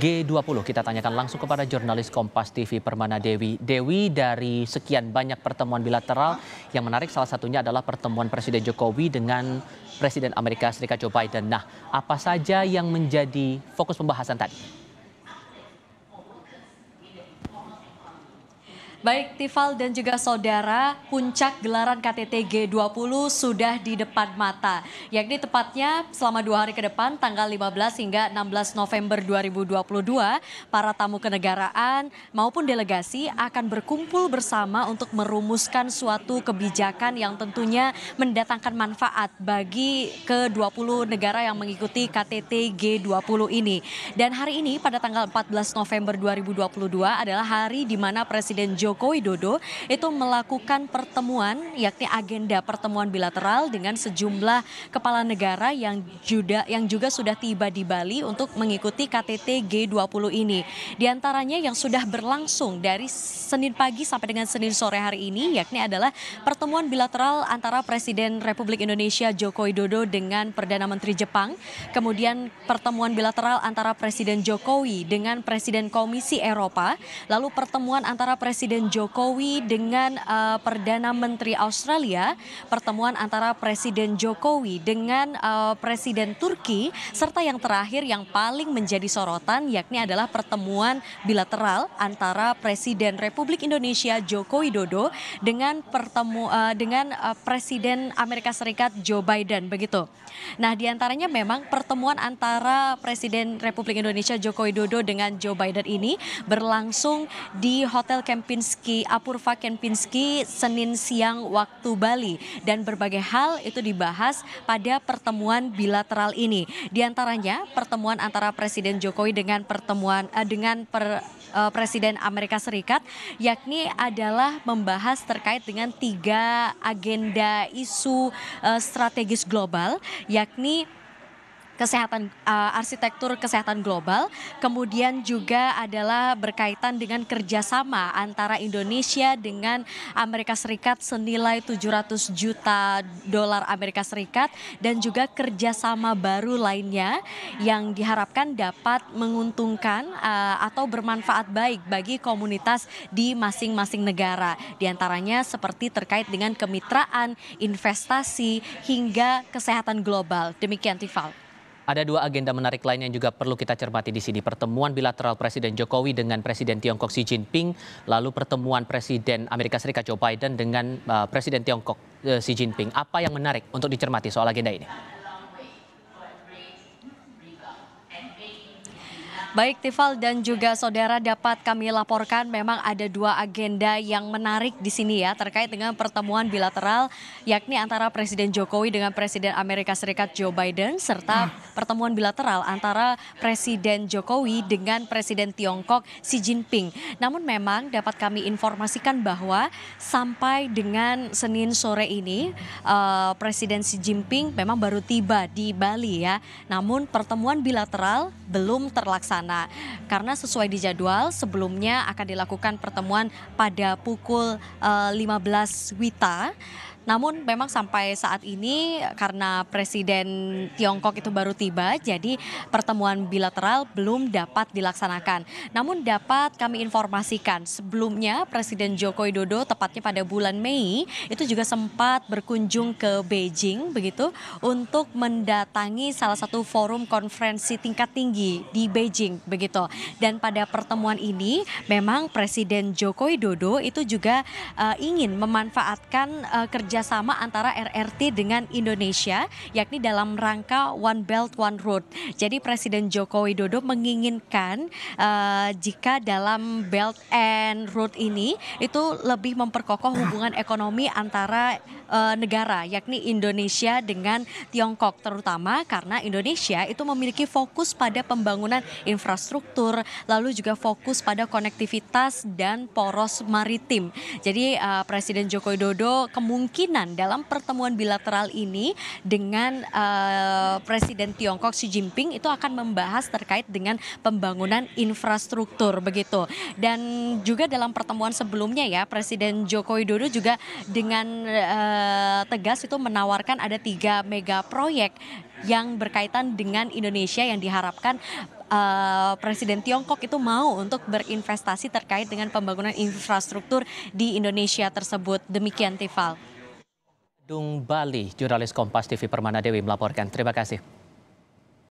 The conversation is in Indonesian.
G20. Kita tanyakan langsung kepada jurnalis Kompas TV Permana Dewi. Dewi dari sekian banyak pertemuan bilateral yang menarik salah satunya adalah pertemuan Presiden Jokowi dengan Presiden Amerika Serikat Joe Biden. Nah, apa saja yang menjadi fokus pembahasan tadi? Baik Tifal dan juga saudara, puncak gelaran KTT G20 sudah di depan mata. Yakni tepatnya selama dua hari ke depan, tanggal 15 hingga 16 November 2022, para tamu kenegaraan maupun delegasi akan berkumpul bersama untuk merumuskan suatu kebijakan yang tentunya mendatangkan manfaat bagi ke-20 negara yang mengikuti KTT G20 ini. Dan hari ini pada tanggal 14 November 2022 adalah hari di mana Presiden Joe Joko Widodo itu melakukan pertemuan yakni agenda pertemuan bilateral dengan sejumlah kepala negara yang juga yang juga sudah tiba di Bali untuk mengikuti KTT G20 ini. Di antaranya yang sudah berlangsung dari Senin pagi sampai dengan Senin sore hari ini yakni adalah pertemuan bilateral antara Presiden Republik Indonesia Joko Widodo dengan Perdana Menteri Jepang, kemudian pertemuan bilateral antara Presiden Jokowi dengan Presiden Komisi Eropa, lalu pertemuan antara Presiden Presiden Jokowi dengan uh, Perdana Menteri Australia, pertemuan antara Presiden Jokowi dengan uh, Presiden Turki, serta yang terakhir yang paling menjadi sorotan yakni adalah pertemuan bilateral antara Presiden Republik Indonesia Joko Widodo dengan pertemu uh, dengan uh, Presiden Amerika Serikat Joe Biden begitu. Nah, diantaranya memang pertemuan antara Presiden Republik Indonesia Joko Widodo dengan Joe Biden ini berlangsung di Hotel Kempinski Ski Apurva Kempinski Senin siang waktu Bali dan berbagai hal itu dibahas pada pertemuan bilateral ini. Di antaranya pertemuan antara Presiden Jokowi dengan pertemuan eh, dengan per, eh, Presiden Amerika Serikat yakni adalah membahas terkait dengan tiga agenda isu eh, strategis global yakni kesehatan uh, arsitektur kesehatan global, kemudian juga adalah berkaitan dengan kerjasama antara Indonesia dengan Amerika Serikat senilai 700 juta dolar Amerika Serikat dan juga kerjasama baru lainnya yang diharapkan dapat menguntungkan uh, atau bermanfaat baik bagi komunitas di masing-masing negara. Di antaranya seperti terkait dengan kemitraan, investasi hingga kesehatan global. Demikian Tifal. Ada dua agenda menarik lain yang juga perlu kita cermati di sini. Pertemuan bilateral Presiden Jokowi dengan Presiden Tiongkok Xi Jinping, lalu pertemuan Presiden Amerika Serikat Joe Biden dengan eh, Presiden Tiongkok eh, Xi Jinping. Apa yang menarik untuk dicermati soal agenda ini? Baik Tifal dan juga saudara dapat kami laporkan memang ada dua agenda yang menarik di sini ya terkait dengan pertemuan bilateral yakni antara Presiden Jokowi dengan Presiden Amerika Serikat Joe Biden serta pertemuan bilateral antara Presiden Jokowi dengan Presiden Tiongkok Xi Jinping. Namun memang dapat kami informasikan bahwa sampai dengan Senin sore ini eh, Presiden Xi Jinping memang baru tiba di Bali ya. Namun pertemuan bilateral belum terlaksana sana. Karena sesuai di jadwal sebelumnya akan dilakukan pertemuan pada pukul uh, eh, 15 Wita namun memang sampai saat ini karena Presiden Tiongkok itu baru tiba, jadi pertemuan bilateral belum dapat dilaksanakan. Namun dapat kami informasikan sebelumnya Presiden Joko Widodo tepatnya pada bulan Mei itu juga sempat berkunjung ke Beijing begitu untuk mendatangi salah satu forum konferensi tingkat tinggi di Beijing begitu. Dan pada pertemuan ini memang Presiden Joko Widodo itu juga uh, ingin memanfaatkan uh, kerja kerjasama antara RRT dengan Indonesia, yakni dalam rangka One Belt One Road. Jadi Presiden Joko Widodo menginginkan uh, jika dalam Belt and Road ini itu lebih memperkokoh hubungan ekonomi antara uh, negara, yakni Indonesia dengan Tiongkok, terutama karena Indonesia itu memiliki fokus pada pembangunan infrastruktur, lalu juga fokus pada konektivitas dan poros maritim. Jadi uh, Presiden Joko Widodo kemungkinan kemungkinan dalam pertemuan bilateral ini dengan uh, Presiden Tiongkok Xi Jinping itu akan membahas terkait dengan pembangunan infrastruktur begitu. Dan juga dalam pertemuan sebelumnya ya Presiden Joko Widodo juga dengan uh, tegas itu menawarkan ada tiga mega proyek yang berkaitan dengan Indonesia yang diharapkan uh, Presiden Tiongkok itu mau untuk berinvestasi terkait dengan pembangunan infrastruktur di Indonesia tersebut. Demikian Tifal. Badung, Bali. Jurnalis Kompas TV Permana Dewi melaporkan. Terima kasih.